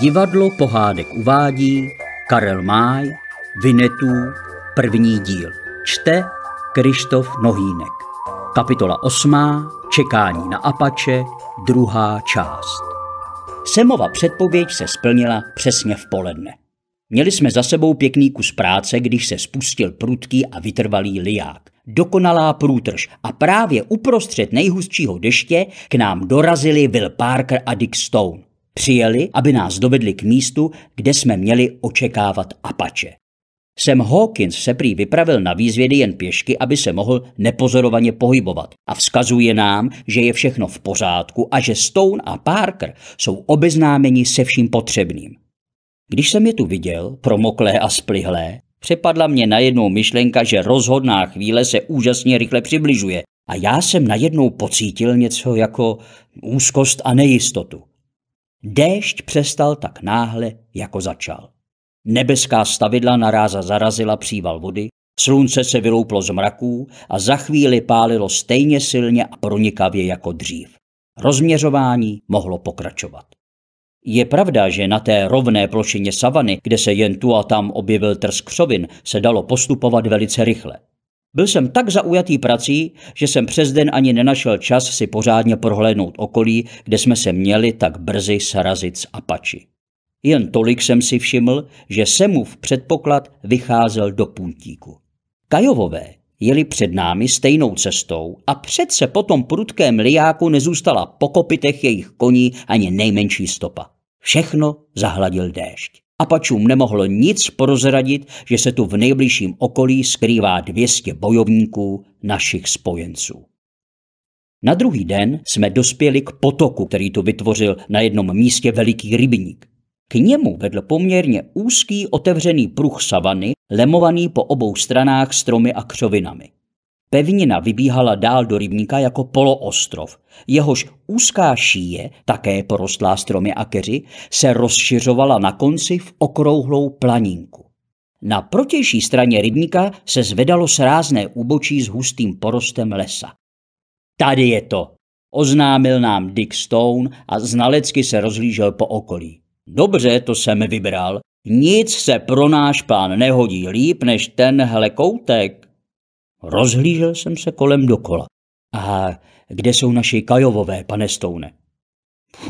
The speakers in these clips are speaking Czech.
Divadlo pohádek uvádí Karel Máj, Vinetů, první díl. Čte Krištof Nohýnek. Kapitola 8. Čekání na Apače, druhá část. Semova předpověď se splnila přesně v poledne. Měli jsme za sebou pěkný kus práce, když se spustil prudký a vytrvalý liák. Dokonalá průtrž a právě uprostřed nejhustšího deště k nám dorazili Will Parker a Dick Stone. Přijeli, aby nás dovedli k místu, kde jsme měli očekávat Apache. Sam Hawkins se prý vypravil na výzvědy jen pěšky, aby se mohl nepozorovaně pohybovat a vzkazuje nám, že je všechno v pořádku a že Stone a Parker jsou obeznámeni se vším potřebným. Když jsem je tu viděl, promoklé a splihlé, přepadla mě najednou myšlenka, že rozhodná chvíle se úžasně rychle přibližuje a já jsem najednou pocítil něco jako úzkost a nejistotu. Déšť přestal tak náhle, jako začal. Nebeská stavidla naráza zarazila příval vody, slunce se vylouplo z mraků a za chvíli pálilo stejně silně a pronikavě jako dřív. Rozměřování mohlo pokračovat. Je pravda, že na té rovné plošině savany, kde se jen tu a tam objevil trsk křovin, se dalo postupovat velice rychle. Byl jsem tak zaujatý prací, že jsem přes den ani nenašel čas si pořádně prohlédnout okolí, kde jsme se měli tak brzy srazit s Apači. Jen tolik jsem si všiml, že v předpoklad vycházel do puntíku. Kajovové jeli před námi stejnou cestou a přece po tom prudkém liáku nezůstala po kopitech jejich koní ani nejmenší stopa. Všechno zahladil déšť. Apačům nemohlo nic porozradit, že se tu v nejbližším okolí skrývá 200 bojovníků našich spojenců. Na druhý den jsme dospěli k potoku, který tu vytvořil na jednom místě veliký rybník. K němu vedl poměrně úzký otevřený pruh savany, lemovaný po obou stranách stromy a křovinami. Pevnina vybíhala dál do rybníka jako poloostrov. Jehož úzká šíje, také porostlá stromy a keři, se rozšiřovala na konci v okrouhlou planinku. Na protější straně rybníka se zvedalo srázné úbočí s hustým porostem lesa. Tady je to, oznámil nám Dick Stone a znalecky se rozlížel po okolí. Dobře, to jsem vybral. Nic se pro náš plán nehodí líp než tenhle koutek. Rozhlížel jsem se kolem dokola. A kde jsou naši kajovové, pane Stoune?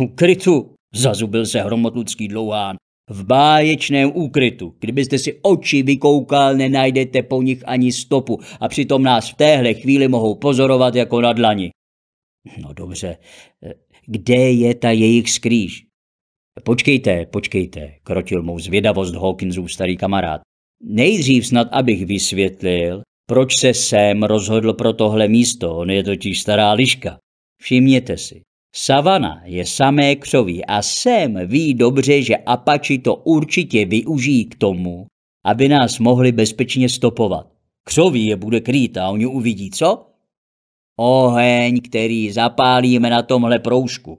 Ukrytu, zazubil se hromotlucký dlouhán. V báječném úkrytu. Kdybyste si oči vykoukal, nenajdete po nich ani stopu a přitom nás v téhle chvíli mohou pozorovat jako na dlani. No dobře, kde je ta jejich skrýž? Počkejte, počkejte, krotil mou zvědavost Hawkinsův starý kamarád. Nejdřív snad, abych vysvětlil, proč se Sam rozhodl pro tohle místo? On je totiž stará liška. Všimněte si. Savana je samé křoví a Sam ví dobře, že Apači to určitě využijí k tomu, aby nás mohli bezpečně stopovat. Křoví je bude krýt a oni uvidí, co? Oheň, který zapálíme na tomhle proužku.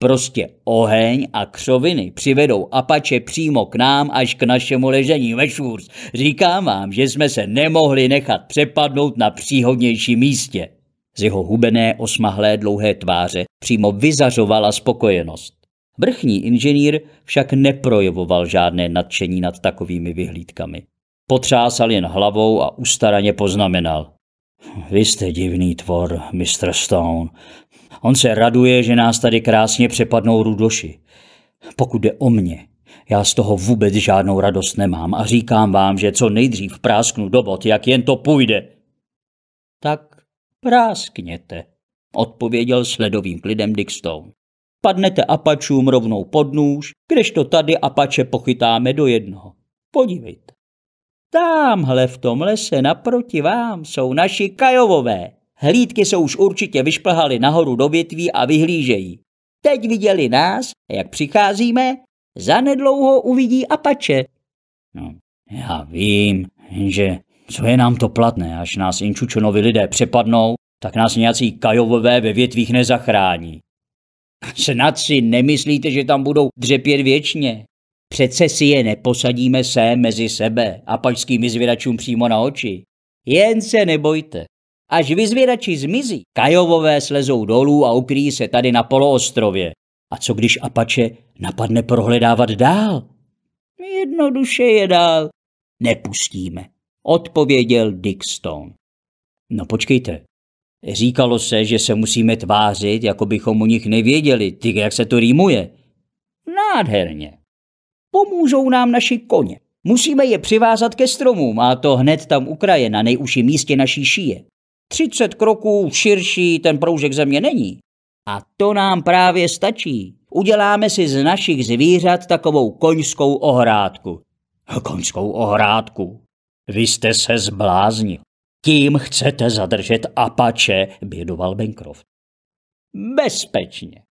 Prostě oheň a křoviny přivedou Apače přímo k nám až k našemu ležení ve šůř. Říkám vám, že jsme se nemohli nechat přepadnout na příhodnější místě. Z jeho hubené, osmahlé, dlouhé tváře přímo vyzařovala spokojenost. Vrchní inženýr však neprojevoval žádné nadšení nad takovými vyhlídkami. Potřásal jen hlavou a ustaraně poznamenal. Vy jste divný tvor, Mr. Stone. On se raduje, že nás tady krásně přepadnou rudoši. Pokud jde o mě, já z toho vůbec žádnou radost nemám a říkám vám, že co nejdřív prásknu do bot, jak jen to půjde. Tak práskněte, odpověděl sledovým klidem Dick Stone. Padnete apačům rovnou pod nůž, kdežto tady apače pochytáme do jednoho. Podívejte. Tamhle v tom lese naproti vám jsou naši kajovové. Hlídky se už určitě vyšplhali nahoru do větví a vyhlížejí. Teď viděli nás, jak přicházíme, zanedlouho uvidí Apače. No, já vím, že co je nám to platné, až nás Inčučonovi lidé přepadnou, tak nás nějací kajovové ve větvích nezachrání. Snad si nemyslíte, že tam budou dřepět věčně. Přece si je neposadíme sem mezi sebe a pačským zvědačům přímo na oči. Jen se nebojte. Až vyzvědači zmizí, kajovové slezou dolů a ukryjí se tady na poloostrově. A co když Apače napadne prohledávat dál? Jednoduše je dál. Nepustíme, odpověděl Dick Stone. No počkejte. Říkalo se, že se musíme tvářit, jako bychom o nich nevěděli, ty jak se to rýmuje. Nádherně. Pomůžou nám naši koně. Musíme je přivázat ke stromům, a to hned tam u kraje, na nejužším místě naší šíje. Třicet kroků širší ten proužek země není. A to nám právě stačí. Uděláme si z našich zvířat takovou koňskou ohrádku. Koňskou ohrádku. Vy jste se zbláznil. Tím chcete zadržet apače, bědoval Bancroft. Bezpečně.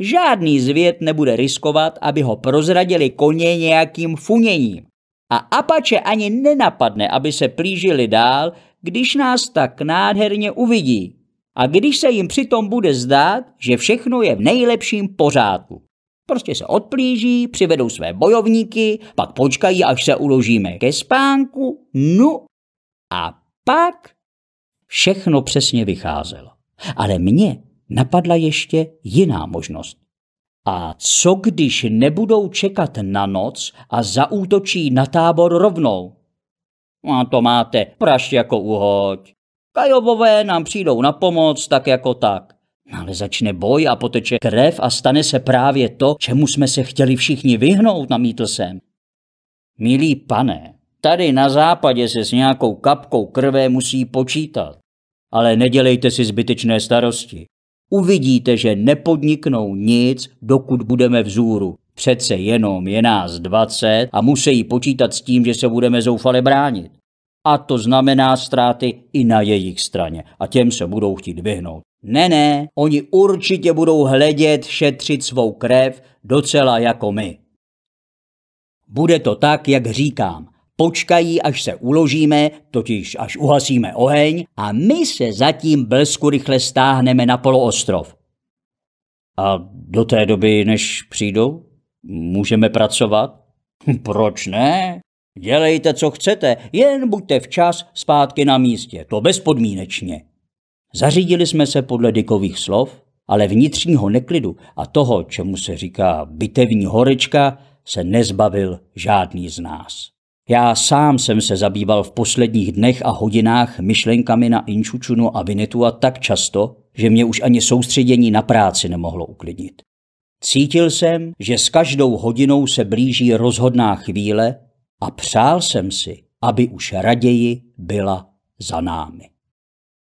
Žádný zvěd nebude riskovat, aby ho prozradili koně nějakým funěním. A Apache ani nenapadne, aby se plížili dál, když nás tak nádherně uvidí. A když se jim přitom bude zdát, že všechno je v nejlepším pořádku. Prostě se odplíží, přivedou své bojovníky, pak počkají, až se uložíme ke spánku, no a pak všechno přesně vycházelo. Ale mně napadla ještě jiná možnost. A co když nebudou čekat na noc a zaútočí na tábor rovnou? No a to máte, praš jako uhoď. Kajobové nám přijdou na pomoc, tak jako tak. No ale začne boj a poteče krev a stane se právě to, čemu jsme se chtěli všichni vyhnout, namítl jsem. Milí pane, tady na západě se s nějakou kapkou krve musí počítat. Ale nedělejte si zbytečné starosti. Uvidíte, že nepodniknou nic, dokud budeme vzůru. Přece jenom je nás 20 a musí počítat s tím, že se budeme zoufale bránit. A to znamená ztráty i na jejich straně a těm se budou chtít vyhnout. Ne, ne, oni určitě budou hledět, šetřit svou krev, docela jako my. Bude to tak, jak říkám. Počkají, až se uložíme, totiž až uhasíme oheň, a my se zatím blesku rychle stáhneme na poloostrov. A do té doby, než přijdou, můžeme pracovat? Hm, proč ne? Dělejte, co chcete, jen buďte včas zpátky na místě, to bezpodmínečně. Zařídili jsme se podle Dykových slov, ale vnitřního neklidu a toho, čemu se říká bitevní horečka, se nezbavil žádný z nás. Já sám jsem se zabýval v posledních dnech a hodinách myšlenkami na Inčučunu a Vinetua tak často, že mě už ani soustředění na práci nemohlo uklidnit. Cítil jsem, že s každou hodinou se blíží rozhodná chvíle a přál jsem si, aby už raději byla za námi.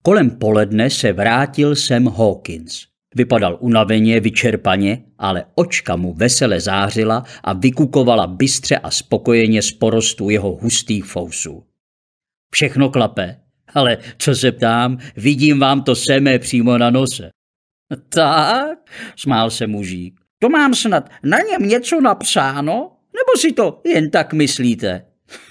Kolem poledne se vrátil sem Hawkins. Vypadal unaveně, vyčerpaně, ale očka mu vesele zářila a vykukovala bystře a spokojeně z porostu jeho hustých fousů. Všechno klape, ale co se ptám, vidím vám to semé přímo na nose. Tak, smál se mužík. To mám snad na něm něco napsáno? Nebo si to jen tak myslíte?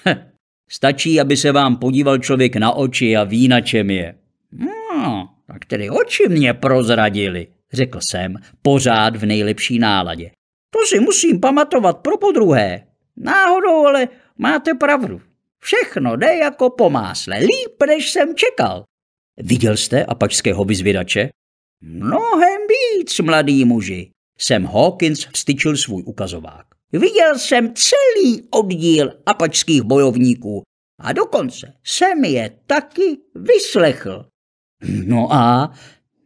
Stačí, aby se vám podíval člověk na oči a ví, na čem je. No, tak tedy oči mě prozradili řekl jsem, pořád v nejlepší náladě. To si musím pamatovat pro podruhé. Náhodou, ale máte pravdu. Všechno jde jako po másle, líp, než jsem čekal. Viděl jste apačského vyzvědače? Mnohem víc, mladý muži. Sem Hawkins vstyčil svůj ukazovák. Viděl jsem celý oddíl apačských bojovníků a dokonce jsem je taky vyslechl. No a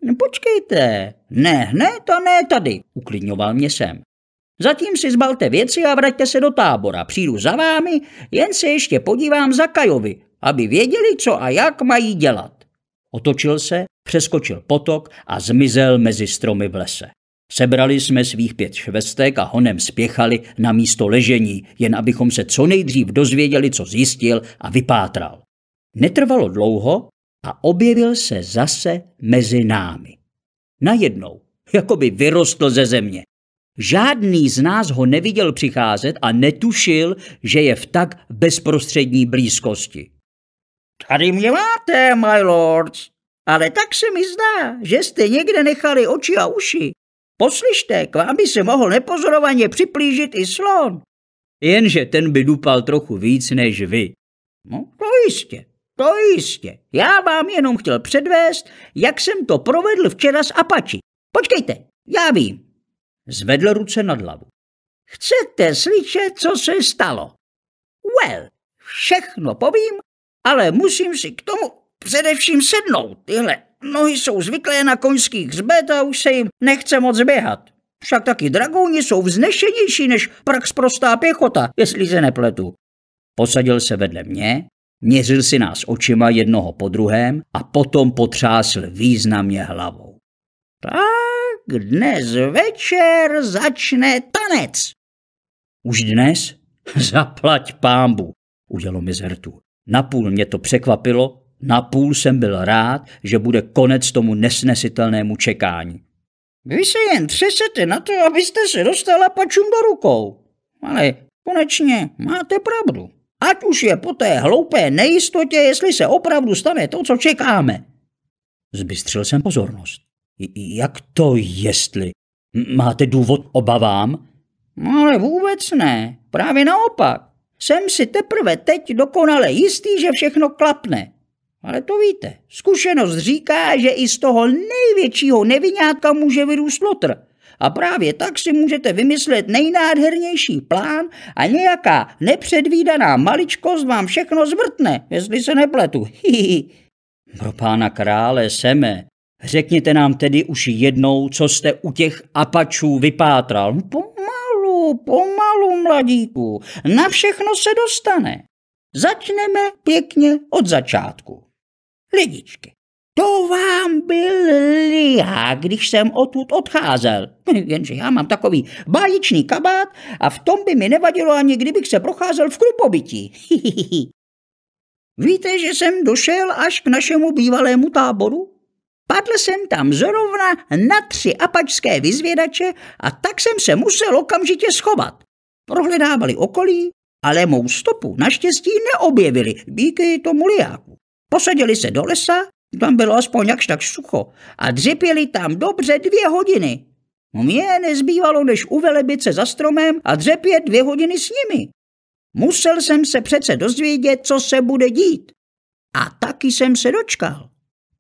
No, počkejte, ne hned a ne tady, uklidňoval mě sem. Zatím si zbalte věci a vraťte se do tábora. Přijdu za vámi, jen se ještě podívám za Kajovi, aby věděli, co a jak mají dělat. Otočil se, přeskočil potok a zmizel mezi stromy v lese. Sebrali jsme svých pět švestek a honem spěchali na místo ležení, jen abychom se co nejdřív dozvěděli, co zjistil a vypátral. Netrvalo dlouho a objevil se zase mezi námi. Najednou, jako by vyrostl ze země. Žádný z nás ho neviděl přicházet a netušil, že je v tak bezprostřední blízkosti. Tady mě máte, my lords, ale tak se mi zdá, že jste někde nechali oči a uši. Poslyšte, k vám by se mohl nepozorovaně připlížit i slon. Jenže ten by dupal trochu víc než vy. No, to jistě. To jistě. Já vám jenom chtěl předvést, jak jsem to provedl včera s Apači. Počkejte, já vím. Zvedl ruce nad hlavu. Chcete slyšet, co se stalo? Well, všechno povím, ale musím si k tomu především sednout. Tyhle nohy jsou zvyklé na koňských hřbet a už se jim nechce moc běhat. Však taky dragouni jsou vznešenější než prax prostá pěchota, jestli se nepletu. Posadil se vedle mě Měřil si nás očima jednoho po druhém a potom potřásl významně hlavou. Tak dnes večer začne tanec. Už dnes? Zaplať pámbu, udělo mi zhrtu. Napůl mě to překvapilo, napůl jsem byl rád, že bude konec tomu nesnesitelnému čekání. Vy se jen třesete na to, abyste se dostala pačům do rukou. Ale konečně máte pravdu. Ať už je po té hloupé nejistotě, jestli se opravdu stane to, co čekáme. Zbystřil jsem pozornost. Jak to jestli? Máte důvod obavám? No, ale vůbec ne. Právě naopak. Jsem si teprve teď dokonale jistý, že všechno klapne. Ale to víte, zkušenost říká, že i z toho největšího nevinátka může vyrůst lotr. A právě tak si můžete vymyslet nejnádhernější plán a nějaká nepředvídaná maličkost vám všechno zvrtne, jestli se nepletu. Hihi. Pro pána krále Seme, řekněte nám tedy už jednou, co jste u těch apačů vypátral. No, pomalu, pomalu, mladíku, na všechno se dostane. Začneme pěkně od začátku. Lidičky, to vám byl já, když jsem odtud odcházel. Jenže já mám takový báječný kabát a v tom by mi nevadilo ani kdybych se procházel v krupobytí. Víte, že jsem došel až k našemu bývalému táboru? Padl jsem tam zrovna na tři apačské vyzvědače a tak jsem se musel okamžitě schovat. Prohledávali okolí, ale mou stopu naštěstí neobjevili díky tomu liáku. Posadili se do lesa tam bylo aspoň jakž tak sucho a dřepěli tam dobře dvě hodiny. Mně nezbývalo, než uvelebit se za stromem a dřepět dvě hodiny s nimi. Musel jsem se přece dozvědět, co se bude dít. A taky jsem se dočkal.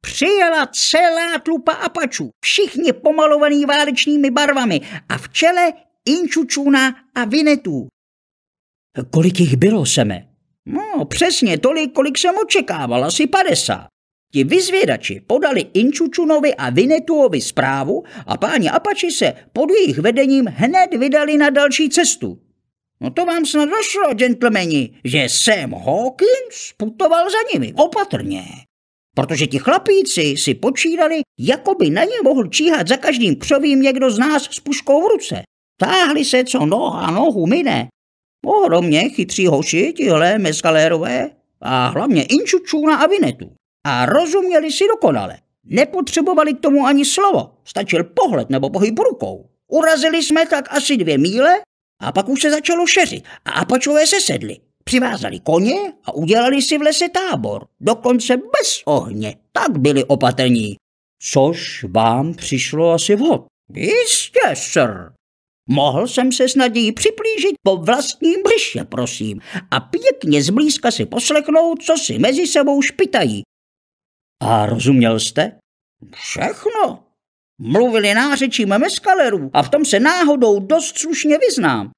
Přijela celá tlupa apačů, všichni pomalovaní válečnými barvami a v čele inčučuna a vinetů. Kolik jich bylo, Seme? No, přesně tolik, kolik jsem očekával, asi padesát. Ti vyzvědači podali Inčučunovi a Vinetuovi zprávu a páni Apači se pod jejich vedením hned vydali na další cestu. No to vám snad došlo, gentlemani, že Sam Hawkins putoval za nimi opatrně. Protože ti chlapíci si počínali, jako by na ně mohl číhat za každým křovím někdo z nás s puškou v ruce. Táhli se, co noha nohu mine. Ohromně chytří hoši, tihle meskalérové a hlavně Inčučuna a Vinetu a rozuměli si dokonale. Nepotřebovali k tomu ani slovo, stačil pohled nebo pohyb rukou. Urazili jsme tak asi dvě míle a pak už se začalo šeřit a apačové se sedli. Přivázali koně a udělali si v lese tábor, dokonce bez ohně, tak byli opatrní. Což vám přišlo asi vhod. Jistě, sir. Mohl jsem se s nadějí připlížit po vlastním břiše, prosím, a pěkně zblízka si poslechnout, co si mezi sebou špitají, a rozuměl jste? Všechno. Mluvili nářečím meskalerů a v tom se náhodou dost slušně vyznám.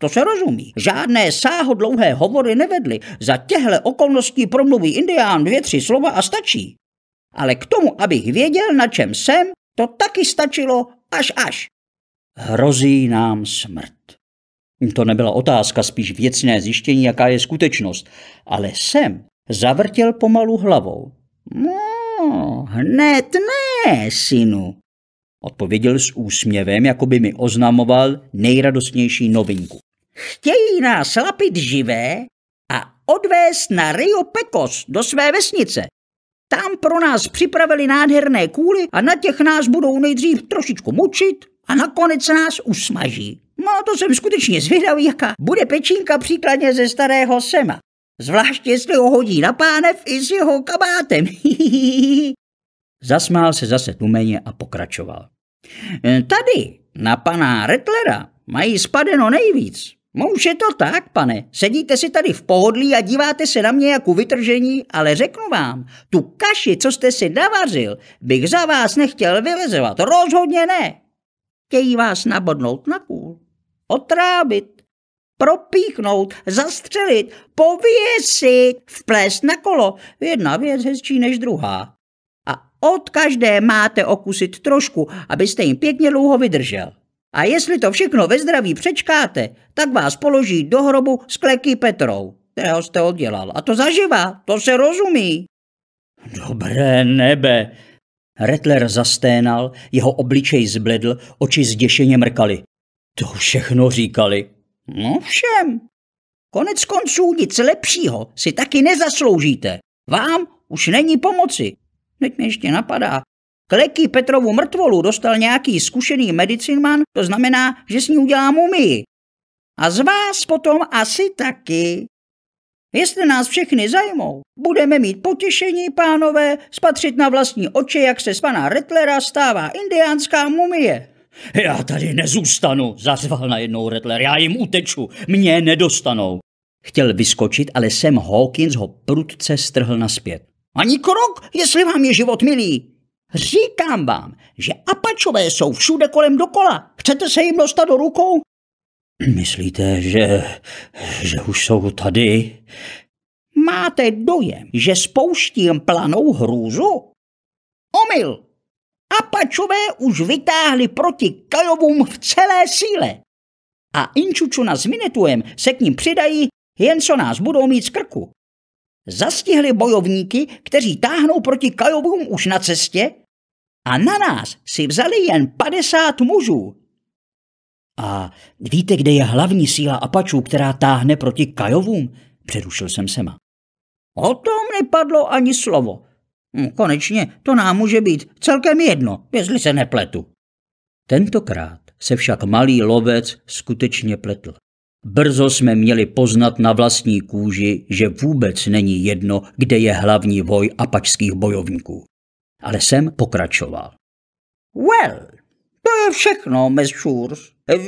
To se rozumí. Žádné sáhodlouhé hovory nevedly. Za těhle okolností promluví indián dvě, tři slova a stačí. Ale k tomu, abych věděl, na čem jsem, to taky stačilo až až. Hrozí nám smrt. To nebyla otázka, spíš věcné zjištění, jaká je skutečnost. Ale jsem zavrtěl pomalu hlavou. No, hned ne, synu, odpověděl s úsměvem, jako by mi oznamoval nejradostnější novinku. Chtějí nás lapit živé a odvést na Rio Pecos do své vesnice. Tam pro nás připravili nádherné kůly a na těch nás budou nejdřív trošičku mučit a nakonec nás usmaží. No to jsem skutečně zvědavý, jaká bude pečínka příkladně ze starého sema. Zvlášť jestli ho hodí na pánev i s jeho kabátem. Zasmál se zase tumeně a pokračoval. E, tady na pana Rettlera, mají spadeno nejvíc. Může je to tak, pane. Sedíte si tady v pohodlí a díváte se na mě jako vytržení, ale řeknu vám, tu kaši, co jste si navařil, bych za vás nechtěl vylezovat. Rozhodně ne. Chtějí vás nabodnout na kůl, otrábit, propíchnout, zastřelit, pověsit, vplést na kolo. Jedna věc hezčí než druhá. A od každé máte okusit trošku, abyste jim pěkně dlouho vydržel. A jestli to všechno ve zdraví přečkáte, tak vás položí do hrobu s kleky Petrou, kterého jste oddělal. A to zaživa, to se rozumí. Dobré nebe, Retler zasténal, jeho obličej zbledl, oči zděšeně mrkali. To všechno říkali. No všem. Konec konců nic lepšího si taky nezasloužíte. Vám už není pomoci. Teď mě ještě napadá. Kleky Petrovu mrtvolu dostal nějaký zkušený medicinman, to znamená, že s ní udělá mumii. A z vás potom asi taky. Jestli nás všechny zajmou, budeme mít potěšení, pánové, spatřit na vlastní oči, jak se z pana Rettlera stává indiánská mumie. Já tady nezůstanu, zařval najednou Redler. Já jim uteču, mě nedostanou. Chtěl vyskočit, ale sem Hawkins ho prudce strhl naspět. Ani krok, jestli vám je život milý. Říkám vám, že apačové jsou všude kolem dokola. Chcete se jim dostat do rukou? Myslíte, že, že už jsou tady? Máte dojem, že spouštím planou hrůzu? Omyl! Apačové už vytáhli proti Kajovům v celé síle. A Inčučuna s Minetuem se k ním přidají, jen co nás budou mít z krku. Zastihli bojovníky, kteří táhnou proti Kajovům už na cestě a na nás si vzali jen 50 mužů. A víte, kde je hlavní síla Apačů, která táhne proti Kajovům? Přerušil jsem Sema. O tom nepadlo ani slovo. Hm, konečně to nám může být celkem jedno, jestli se nepletu. Tentokrát se však malý lovec skutečně pletl. Brzo jsme měli poznat na vlastní kůži, že vůbec není jedno, kde je hlavní voj apačských bojovníků. Ale jsem pokračoval. Well, to je všechno, Mesšurs.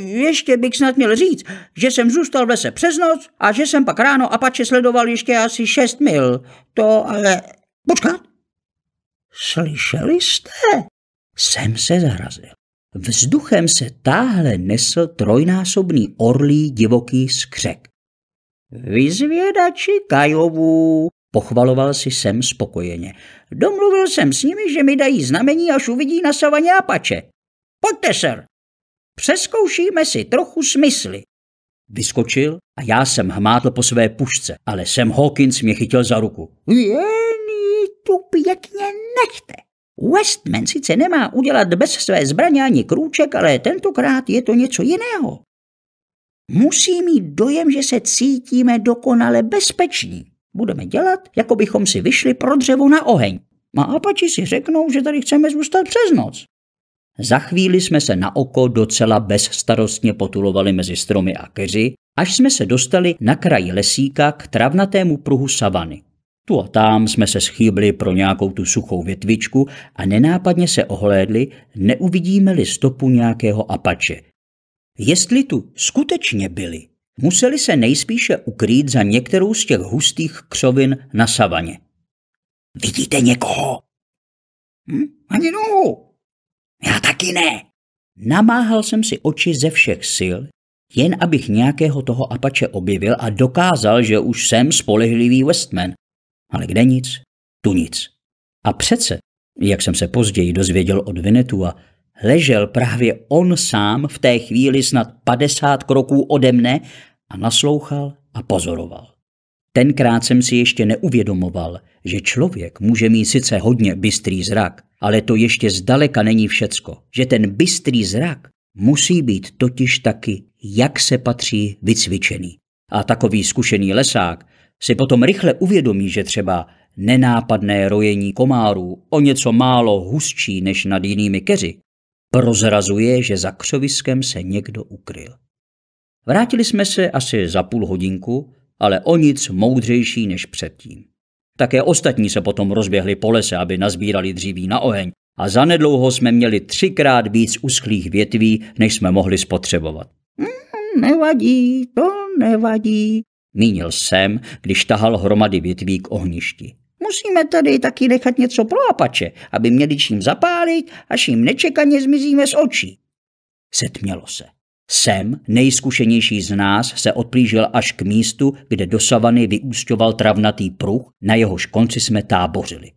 Ještě bych snad měl říct, že jsem zůstal v lese přes noc a že jsem pak ráno Apache sledoval ještě asi šest mil. To ale... Počkat, Slyšeli jste? Jsem se zarazil. Vzduchem se táhle nesl trojnásobný orlí divoký skřek. Vyzvědači Kajovů, pochvaloval si sem spokojeně. Domluvil jsem s nimi, že mi dají znamení, až uvidí na savaně Apače. Pojďte, sir. Přeskoušíme si trochu smysly. Vyskočil a já jsem hmátl po své pušce, ale sem Hawkins mě chytil za ruku. Jej, pěkně nechte. Westman sice nemá udělat bez své zbraně ani krůček, ale tentokrát je to něco jiného. Musí mít dojem, že se cítíme dokonale bezpeční. Budeme dělat, jako bychom si vyšli pro dřevo na oheň. A apači si řeknou, že tady chceme zůstat přes noc. Za chvíli jsme se na oko docela bezstarostně potulovali mezi stromy a keři, až jsme se dostali na kraji lesíka k travnatému pruhu savany. Tu a tam jsme se schýbli pro nějakou tu suchou větvičku a nenápadně se ohlédli, neuvidíme-li stopu nějakého apače. Jestli tu skutečně byli, museli se nejspíše ukrýt za některou z těch hustých křovin na savaně. Vidíte někoho? Hm? Ani nohu. Já taky ne. Namáhal jsem si oči ze všech sil, jen abych nějakého toho apače objevil a dokázal, že už jsem spolehlivý Westman, ale kde nic, tu nic. A přece, jak jsem se později dozvěděl od Vinetua, ležel právě on sám v té chvíli snad 50 kroků ode mne a naslouchal a pozoroval. Tenkrát jsem si ještě neuvědomoval, že člověk může mít sice hodně bystrý zrak, ale to ještě zdaleka není všecko, že ten bystrý zrak musí být totiž taky, jak se patří, vycvičený. A takový zkušený lesák si potom rychle uvědomí, že třeba nenápadné rojení komárů o něco málo hustší než nad jinými keři prozrazuje, že za křoviskem se někdo ukryl. Vrátili jsme se asi za půl hodinku, ale o nic moudřejší než předtím. Také ostatní se potom rozběhli po lese, aby nazbírali dříví na oheň a zanedlouho jsme měli třikrát víc uschlých větví, než jsme mohli spotřebovat. Mm, nevadí, to nevadí, Mínil jsem, když tahal hromady větví k ohništi. Musíme tady taky nechat něco pro apače, aby měli čím zapálit, až jim nečekaně zmizíme z očí. Setmělo se. Sem, nejzkušenější z nás, se odplížil až k místu, kde do savany vyústěval travnatý pruh, na jehož konci jsme tábořili.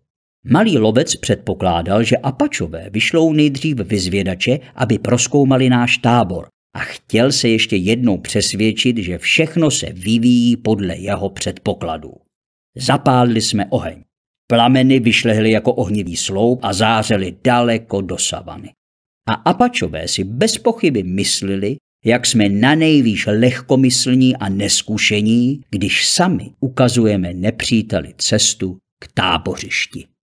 Malý lovec předpokládal, že Apačové vyšlou nejdřív vyzvědače, aby proskoumali náš tábor a chtěl se ještě jednou přesvědčit, že všechno se vyvíjí podle jeho předpokladů. Zapálili jsme oheň. Plameny vyšlehly jako ohnivý sloup a zářely daleko do savany. A apačové si bez pochyby myslili, jak jsme na nejvýš lehkomyslní a neskušení, když sami ukazujeme nepříteli cestu k tábořišti.